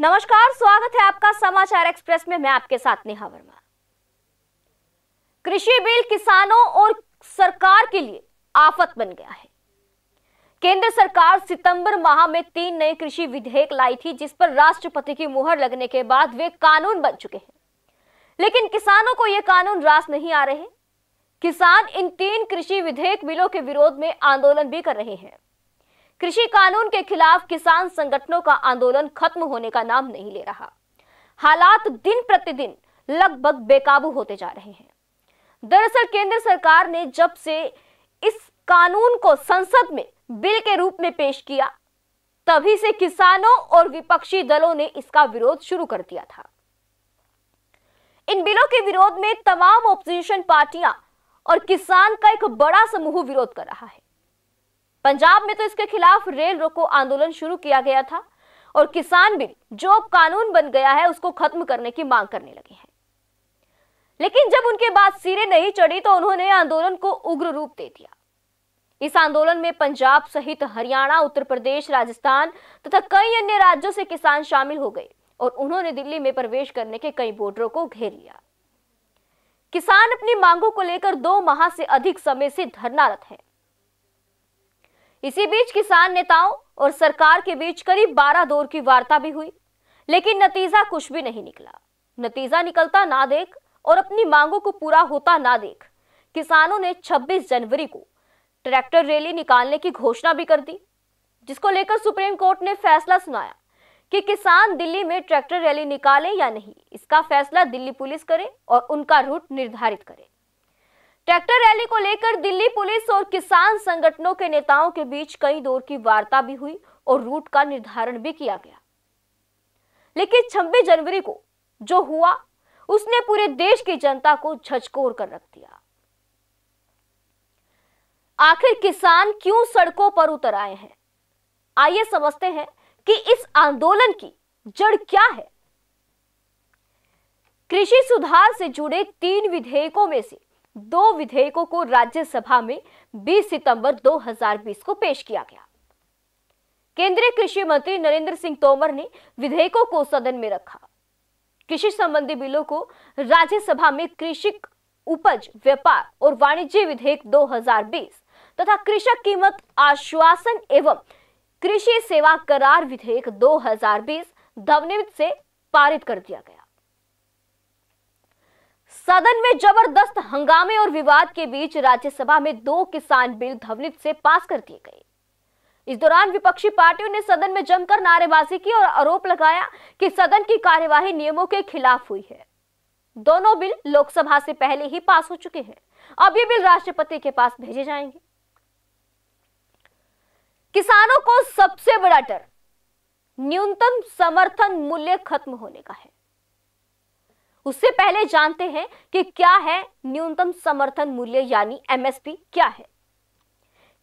नमस्कार स्वागत है आपका समाचार एक्सप्रेस में मैं आपके साथ नेहा वर्मा कृषि बिल किसानों और सरकार के लिए आफत बन गया है केंद्र सरकार सितंबर माह में तीन नए कृषि विधेयक लाई थी जिस पर राष्ट्रपति की मुहर लगने के बाद वे कानून बन चुके हैं लेकिन किसानों को यह कानून रास नहीं आ रहे किसान इन तीन कृषि विधेयक बिलों के विरोध में आंदोलन भी कर रहे हैं कृषि कानून के खिलाफ किसान संगठनों का आंदोलन खत्म होने का नाम नहीं ले रहा हालात दिन प्रतिदिन लगभग बेकाबू होते जा रहे हैं दरअसल केंद्र सरकार ने जब से इस कानून को संसद में बिल के रूप में पेश किया तभी से किसानों और विपक्षी दलों ने इसका विरोध शुरू कर दिया था इन बिलों के विरोध में तमाम ऑपोजिशन पार्टियां और किसान का एक बड़ा समूह विरोध कर रहा है पंजाब में तो इसके खिलाफ रेल रोको आंदोलन शुरू किया गया था और किसान भी जो अब कानून बन गया है उसको खत्म करने की मांग करने लगे हैं लेकिन जब उनके बाद सिरे नहीं चढ़ी तो उन्होंने आंदोलन को उग्र रूप दे दिया इस आंदोलन में पंजाब सहित हरियाणा उत्तर प्रदेश राजस्थान तथा कई अन्य राज्यों से किसान शामिल हो गए और उन्होंने दिल्ली में प्रवेश करने के कई बोर्डरों को घेर लिया किसान अपनी मांगों को लेकर दो माह से अधिक समय से धरनारत है इसी बीच किसान नेताओं और सरकार के बीच करीब बारह दौर की वार्ता भी हुई लेकिन नतीजा कुछ भी नहीं निकला नतीजा निकलता ना देख और अपनी मांगों को पूरा होता ना देख किसानों ने 26 जनवरी को ट्रैक्टर रैली निकालने की घोषणा भी कर दी जिसको लेकर सुप्रीम कोर्ट ने फैसला सुनाया कि किसान दिल्ली में ट्रैक्टर रैली निकाले या नहीं इसका फैसला दिल्ली पुलिस करे और उनका रूट निर्धारित करे ट्रैक्टर रैली को लेकर दिल्ली पुलिस और किसान संगठनों के नेताओं के बीच कई दौर की वार्ता भी हुई और रूट का निर्धारण भी किया गया लेकिन छब्बीस जनवरी को जो हुआ उसने पूरे देश की जनता को झचकोर कर रख दिया आखिर किसान क्यों सड़कों पर उतर आए हैं आइए समझते हैं कि इस आंदोलन की जड़ क्या है कृषि सुधार से जुड़े तीन विधेयकों में से दो विधेयकों को राज्यसभा में 20 सितंबर 2020 को पेश किया गया केंद्रीय कृषि मंत्री नरेंद्र सिंह तोमर ने विधेयकों को सदन में रखा कृषि संबंधी बिलों को राज्यसभा में कृषि उपज व्यापार और वाणिज्य विधेयक 2020 तथा कृषक कीमत आश्वासन एवं कृषि सेवा करार विधेयक 2020 हजार से पारित कर दिया गया सदन में जबरदस्त हंगामे और विवाद के बीच राज्यसभा में दो किसान बिल धवलित से पास कर दिए गए इस दौरान विपक्षी पार्टियों ने सदन में जमकर नारेबाजी की और आरोप लगाया कि सदन की कार्यवाही नियमों के खिलाफ हुई है दोनों बिल लोकसभा से पहले ही पास हो चुके हैं अब ये बिल राष्ट्रपति के पास भेजे जाएंगे किसानों को सबसे बड़ा डर न्यूनतम समर्थन मूल्य खत्म होने का है उससे पहले जानते हैं कि क्या है न्यूनतम समर्थन मूल्य यानी एमएसपी क्या है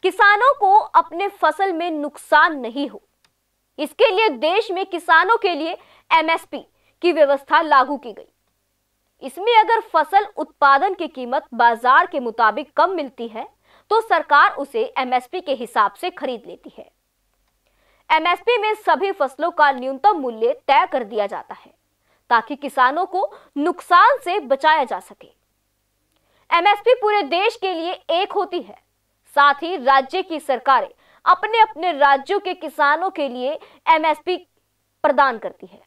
किसानों को अपने फसल में नुकसान नहीं हो इसके लिए देश में किसानों के लिए एमएसपी की व्यवस्था लागू की गई इसमें अगर फसल उत्पादन की कीमत बाजार के मुताबिक कम मिलती है तो सरकार उसे एमएसपी के हिसाब से खरीद लेती है एमएसपी में सभी फसलों का न्यूनतम मूल्य तय कर दिया जाता है ताकि किसानों को नुकसान से बचाया जा सके एमएसपी पूरे देश के लिए एक होती है साथ ही राज्य की सरकारें अपने अपने राज्यों के किसानों के लिए एमएसपी प्रदान करती है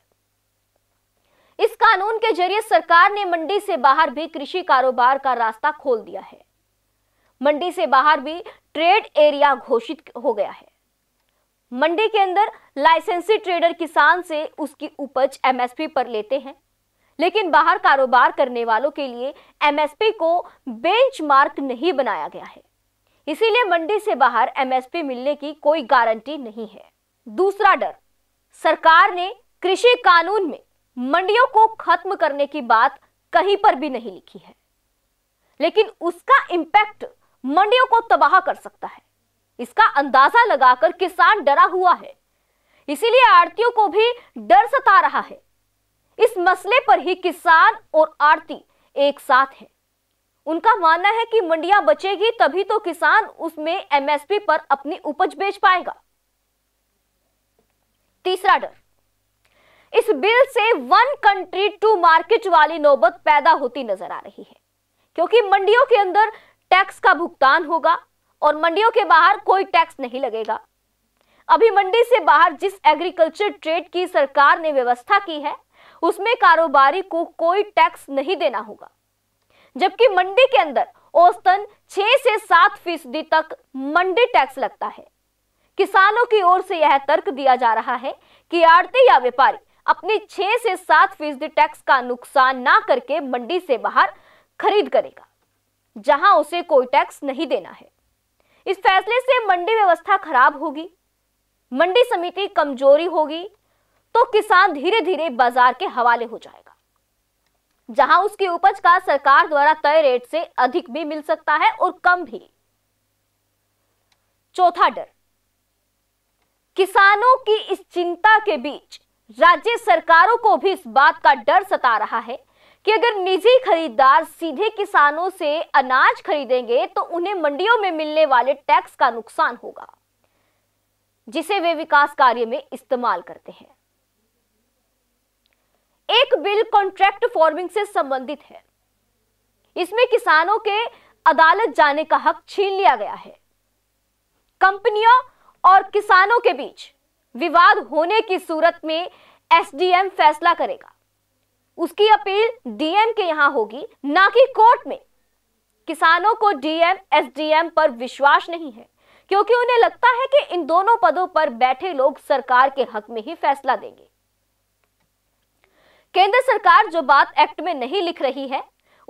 इस कानून के जरिए सरकार ने मंडी से बाहर भी कृषि कारोबार का रास्ता खोल दिया है मंडी से बाहर भी ट्रेड एरिया घोषित हो गया है मंडी के अंदर लाइसेंसी ट्रेडर किसान से उसकी उपज एमएसपी पर लेते हैं लेकिन बाहर कारोबार करने वालों के लिए एमएसपी को बेंचमार्क नहीं बनाया गया है इसीलिए मंडी से बाहर एमएसपी मिलने की कोई गारंटी नहीं है दूसरा डर सरकार ने कृषि कानून में मंडियों को खत्म करने की बात कहीं पर भी नहीं लिखी है लेकिन उसका इंपैक्ट मंडियों को तबाह कर सकता है इसका अंदाजा लगाकर किसान डरा हुआ है इसीलिए आरतियों को भी डर सता रहा है इस मसले पर ही किसान और आरती एक साथ हैं। उनका मानना है कि मंडियां बचेगी तभी तो किसान उसमें एमएसपी पर अपनी उपज बेच पाएगा तीसरा डर इस बिल से वन कंट्री टू मार्केट वाली नौबत पैदा होती नजर आ रही है क्योंकि मंडियों के अंदर टैक्स का भुगतान होगा और मंडियों के बाहर कोई टैक्स नहीं लगेगा अभी मंडी से बाहर जिस एग्रीकल्चर ट्रेड की सरकार ने व्यवस्था की है उसमें कारोबारी को कोई टैक्स नहीं देना होगा जबकि मंडी के अंदर औसतन 6 से 7 फीसदी तक मंडी टैक्स लगता है किसानों की ओर से यह तर्क दिया जा रहा है कि आड़ती या व्यापारी अपनी 6 से 7 फीसदी टैक्स का नुकसान ना करके मंडी से बाहर खरीद करेगा जहां उसे कोई टैक्स नहीं देना है इस फैसले से मंडी व्यवस्था खराब होगी मंडी समिति कमजोरी होगी तो किसान धीरे धीरे बाजार के हवाले हो जाएगा जहां उसकी उपज का सरकार द्वारा तय रेट से अधिक भी मिल सकता है और कम भी चौथा डर किसानों की इस चिंता के बीच राज्य सरकारों को भी इस बात का डर सता रहा है कि अगर निजी खरीदार सीधे किसानों से अनाज खरीदेंगे तो उन्हें मंडियों में मिलने वाले टैक्स का नुकसान होगा जिसे वे विकास कार्य में इस्तेमाल करते हैं एक बिल कॉन्ट्रैक्ट फॉर्मिंग से संबंधित है इसमें किसानों के अदालत जाने का हक छीन लिया गया है कंपनियों और किसानों के बीच विवाद होने की सूरत में एसडीएम फैसला करेगा उसकी अपील डीएम के यहां होगी ना कि कोर्ट में किसानों को डीएम एसडीएम पर विश्वास नहीं है क्योंकि उन्हें लगता है कि इन दोनों पदों पर बैठे लोग सरकार के हक में ही फैसला देंगे केंद्र सरकार जो बात एक्ट में नहीं लिख रही है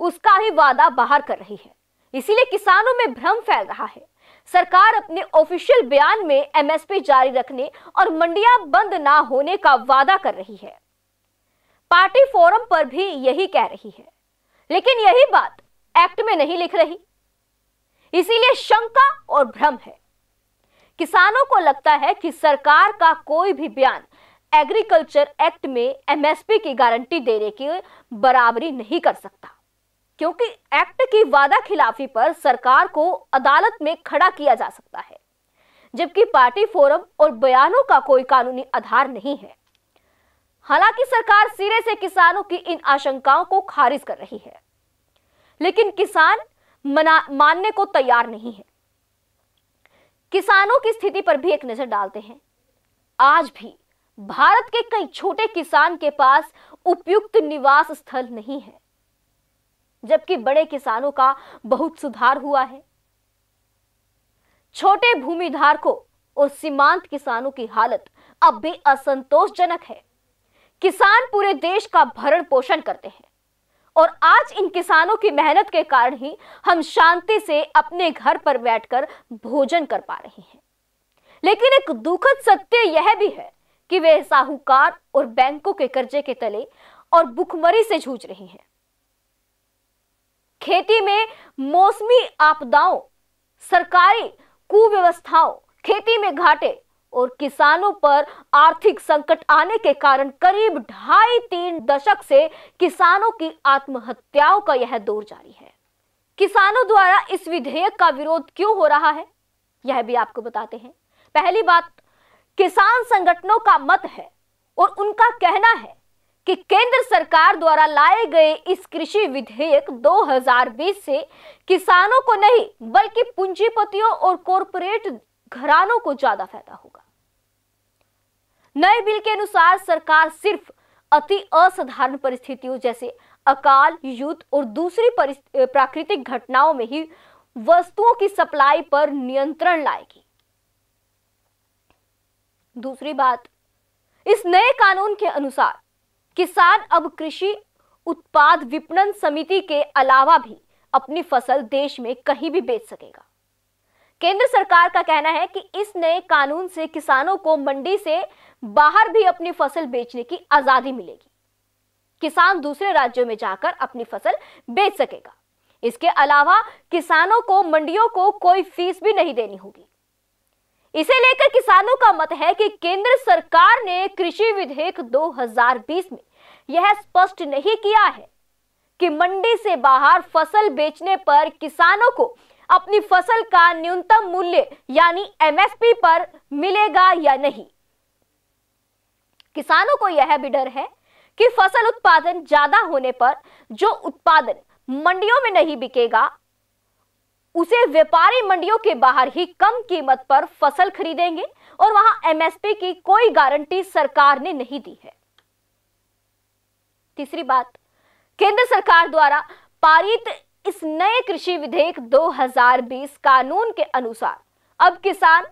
उसका ही वादा बाहर कर रही है इसीलिए किसानों में भ्रम फैल रहा है सरकार अपने ऑफिशियल बयान में एमएसपी जारी रखने और मंडियां बंद ना होने का वादा कर रही है पार्टी फोरम पर भी यही कह रही है लेकिन यही बात एक्ट में नहीं लिख रही इसीलिए शंका और भ्रम है किसानों को लगता है कि सरकार का कोई भी बयान एग्रीकल्चर एक्ट में एमएसपी की गारंटी देने की बराबरी नहीं कर सकता क्योंकि एक्ट की वादा खिलाफी पर सरकार को अदालत में खड़ा किया जा सकता है जबकि पार्टी फोरम और बयानों का कोई कानूनी आधार नहीं है हालांकि सरकार सिरे से किसानों की इन आशंकाओं को खारिज कर रही है लेकिन किसान मना, मानने को तैयार नहीं है किसानों की स्थिति पर भी एक नजर डालते हैं आज भी भारत के कई छोटे किसान के पास उपयुक्त निवास स्थल नहीं है जबकि बड़े किसानों का बहुत सुधार हुआ है छोटे भूमिधारकों और सीमांत किसानों की हालत अब भी असंतोषजनक है किसान पूरे देश का भरण पोषण करते हैं और आज इन किसानों की मेहनत के कारण ही हम शांति से अपने घर पर बैठकर भोजन कर पा रहे हैं लेकिन एक दुखद सत्य यह भी है कि वे साहूकार और बैंकों के कर्जे के तले और भुखमरी से जूझ रहे हैं खेती में मौसमी आपदाओं सरकारी कुव्यवस्थाओं खेती में घाटे और किसानों पर आर्थिक संकट आने के कारण करीब ढाई तीन दशक से किसानों की आत्महत्याओं का यह दौर जारी है किसानों द्वारा इस विधेयक का विरोध क्यों हो रहा है यह भी आपको बताते हैं पहली बात किसान संगठनों का मत है और उनका कहना है कि केंद्र सरकार द्वारा लाए गए इस कृषि विधेयक 2020 से किसानों को नहीं बल्कि पूंजीपतियों और कॉरपोरेट घरानों को ज्यादा फायदा होगा नए बिल के अनुसार सरकार सिर्फ अति असाधारण परिस्थितियों जैसे अकाल युद्ध और दूसरी प्राकृतिक घटनाओं में ही वस्तुओं की सप्लाई पर नियंत्रण लाएगी दूसरी बात इस नए कानून के अनुसार किसान अब कृषि उत्पाद विपणन समिति के अलावा भी अपनी फसल देश में कहीं भी बेच सकेगा केंद्र सरकार का कहना है कि इस नए कानून से किसानों को मंडी से बाहर भी अपनी फसल बेचने की आजादी मिलेगी किसान दूसरे राज्यों में जाकर अपनी फसल बेच सकेगा इसके अलावा किसानों को मंडियों को कोई फीस भी नहीं देनी होगी इसे लेकर किसानों का मत है कि केंद्र सरकार ने कृषि विधेयक 2020 में यह स्पष्ट नहीं किया है कि मंडी से बाहर फसल बेचने पर किसानों को अपनी फसल का न्यूनतम मूल्य यानी एमएसपी पर मिलेगा या नहीं किसानों को यह भी डर है कि फसल उत्पादन ज्यादा होने पर जो उत्पादन मंडियों में नहीं बिकेगा उसे व्यापारी मंडियों के बाहर ही कम कीमत पर फसल खरीदेंगे और वहां एमएसपी की कोई गारंटी सरकार ने नहीं दी है तीसरी बात केंद्र सरकार द्वारा पारित इस नए कृषि विधेयक 2020 कानून के अनुसार अब किसान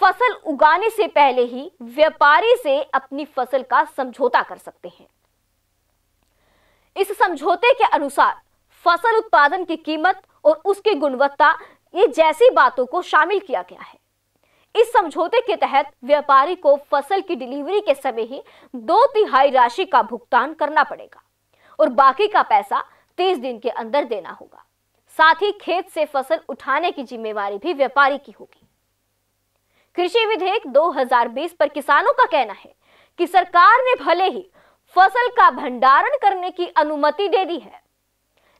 फसल उगाने से पहले ही व्यापारी से अपनी फसल का समझौता कर सकते हैं इस समझौते के अनुसार फसल उत्पादन की कीमत और उसकी गुणवत्ता ये जैसी बातों को शामिल किया गया है इस समझौते के तहत व्यापारी को फसल की डिलीवरी के समय ही दो तिहाई राशि का भुगतान करना पड़ेगा और बाकी का पैसा 30 दिन के अंदर देना होगा साथ ही खेत से फसल उठाने की जिम्मेवारी भी व्यापारी की होगी कृषि विधेयक 2020 पर किसानों का कहना है कि सरकार ने भले ही फसल का भंडारण करने की अनुमति दे दी है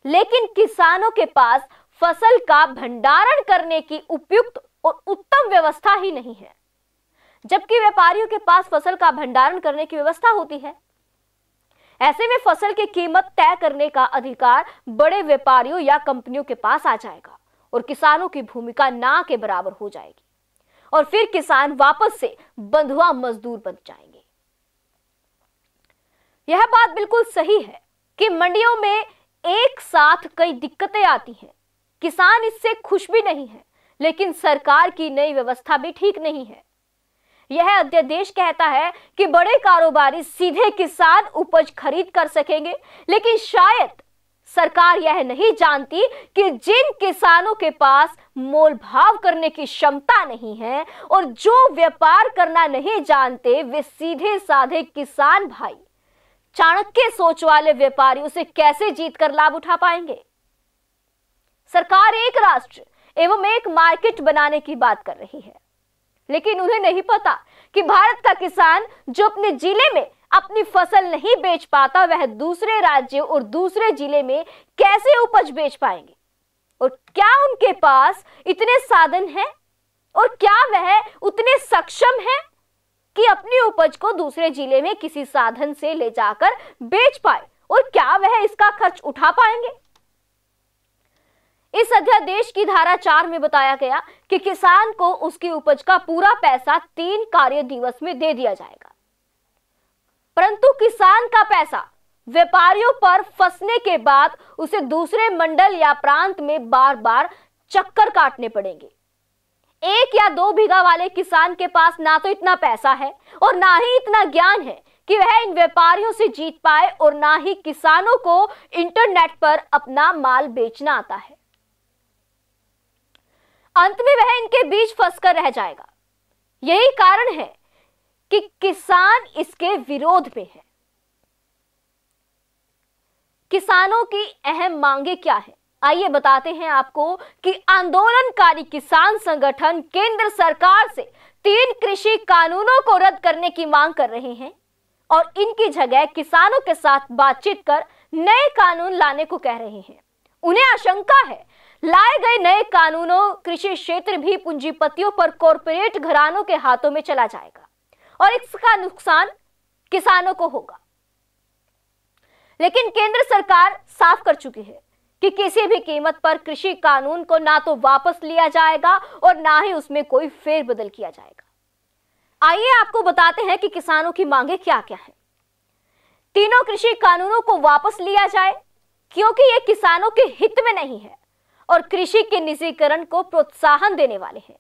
लेकिन किसानों के पास फसल का भंडारण करने की उपयुक्त और उत्तम व्यवस्था ही नहीं है जबकि व्यापारियों के पास फसल का भंडारण करने की व्यवस्था होती है ऐसे में फसल की कीमत तय करने का अधिकार बड़े व्यापारियों या कंपनियों के पास आ जाएगा और किसानों की भूमिका ना के बराबर हो जाएगी और फिर किसान वापस से बंधुआ मजदूर बन जाएंगे यह बात बिल्कुल सही है कि मंडियों में एक साथ कई दिक्कतें आती हैं किसान इससे खुश भी नहीं है लेकिन सरकार की नई व्यवस्था भी ठीक नहीं है यह अध्यादेश कहता है कि बड़े कारोबारी सीधे किसान उपज खरीद कर सकेंगे लेकिन शायद सरकार यह नहीं जानती कि जिन किसानों के पास मोल भाव करने की क्षमता नहीं है और जो व्यापार करना नहीं जानते वे सीधे साधे किसान भाई चाणक्य सोच वाले व्यापारी उसे कैसे जीत कर लाभ उठा पाएंगे सरकार एक राष्ट्र एवं एक मार्केट बनाने की बात कर रही है लेकिन उन्हें नहीं पता कि भारत का किसान जो अपने जिले में अपनी फसल नहीं बेच पाता वह दूसरे राज्य और दूसरे जिले में कैसे उपज बेच पाएंगे और क्या उनके पास इतने साधन हैं और क्या वह उतने सक्षम हैं कि अपनी उपज को दूसरे जिले में किसी साधन से ले जाकर बेच पाए और क्या वह इसका खर्च उठा पाएंगे इस अध्यादेश की धारा चार में बताया गया कि किसान को उसकी उपज का पूरा पैसा तीन कार्य दिवस में दे दिया जाएगा परंतु किसान का पैसा व्यापारियों पर फंसने के बाद उसे दूसरे मंडल या प्रांत में बार बार चक्कर काटने पड़ेंगे एक या दो बीघा वाले किसान के पास ना तो इतना पैसा है और ना ही इतना ज्ञान है कि वह इन व्यापारियों से जीत पाए और ना ही किसानों को इंटरनेट पर अपना माल बेचना आता है अंत में वह इनके बीच फंसकर रह जाएगा यही कारण है कि किसान इसके विरोध में है किसानों की अहम मांगे क्या है आइए बताते हैं आपको कि आंदोलनकारी किसान संगठन केंद्र सरकार से तीन कृषि कानूनों को रद्द करने की मांग कर रहे हैं और इनकी जगह किसानों के साथ बातचीत कर नए कानून लाने को कह रहे हैं उन्हें आशंका है लाए गए नए कानूनों कृषि क्षेत्र भी पूंजीपतियों पर कॉरपोरेट घरानों के हाथों में चला जाएगा और इसका नुकसान किसानों को होगा लेकिन केंद्र सरकार साफ कर चुकी है कि किसी भी कीमत पर कृषि कानून को ना तो वापस लिया जाएगा और ना ही उसमें कोई फेरबदल किया जाएगा आइए आपको बताते हैं कि किसानों की मांगे क्या क्या हैं। तीनों कृषि कानूनों को वापस लिया जाए क्योंकि ये किसानों के हित में नहीं है और कृषि के निजीकरण को प्रोत्साहन देने वाले हैं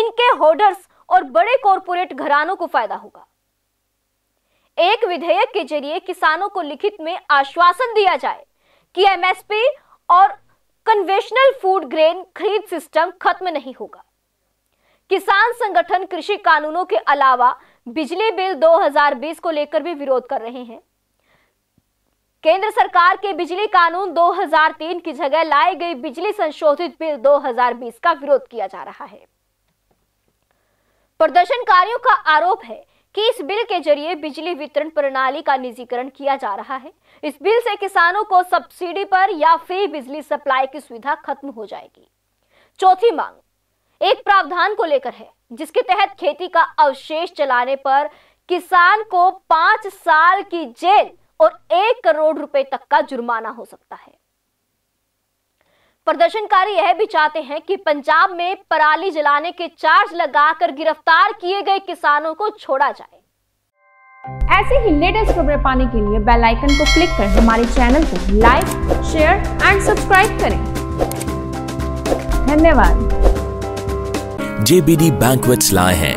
इनके होल्डर्स और बड़े कॉरपोरेट घरानों को फायदा होगा एक विधेयक के जरिए किसानों को लिखित में आश्वासन दिया जाए कि एमएसपी और कन्वेंशनल फूड ग्रेन खरीद सिस्टम खत्म नहीं होगा किसान संगठन कृषि कानूनों के अलावा बिजली बिल 2020 को लेकर भी विरोध कर रहे हैं केंद्र सरकार के बिजली कानून 2003 की जगह लाई गई बिजली संशोधित बिल 2020 का विरोध किया जा रहा है प्रदर्शनकारियों का आरोप है कि इस बिल के जरिए बिजली वितरण प्रणाली का निजीकरण किया जा रहा है इस बिल से किसानों को सब्सिडी पर या फ्री बिजली सप्लाई की सुविधा खत्म हो जाएगी चौथी मांग एक प्रावधान को लेकर है जिसके तहत खेती का अवशेष चलाने पर किसान को पांच साल की जेल और एक करोड़ रुपए तक का जुर्माना हो सकता है प्रदर्शनकारी यह भी चाहते हैं कि पंजाब में पराली जलाने के चार्ज लगाकर गिरफ्तार किए गए किसानों को छोड़ा जाए ऐसे ही लेटेस्ट खबरें पाने के लिए बेल आइकन को क्लिक कर हमारे चैनल को लाइक शेयर एंड सब्सक्राइब करें धन्यवाद जेबीडी बैंकवेट्स लाए हैं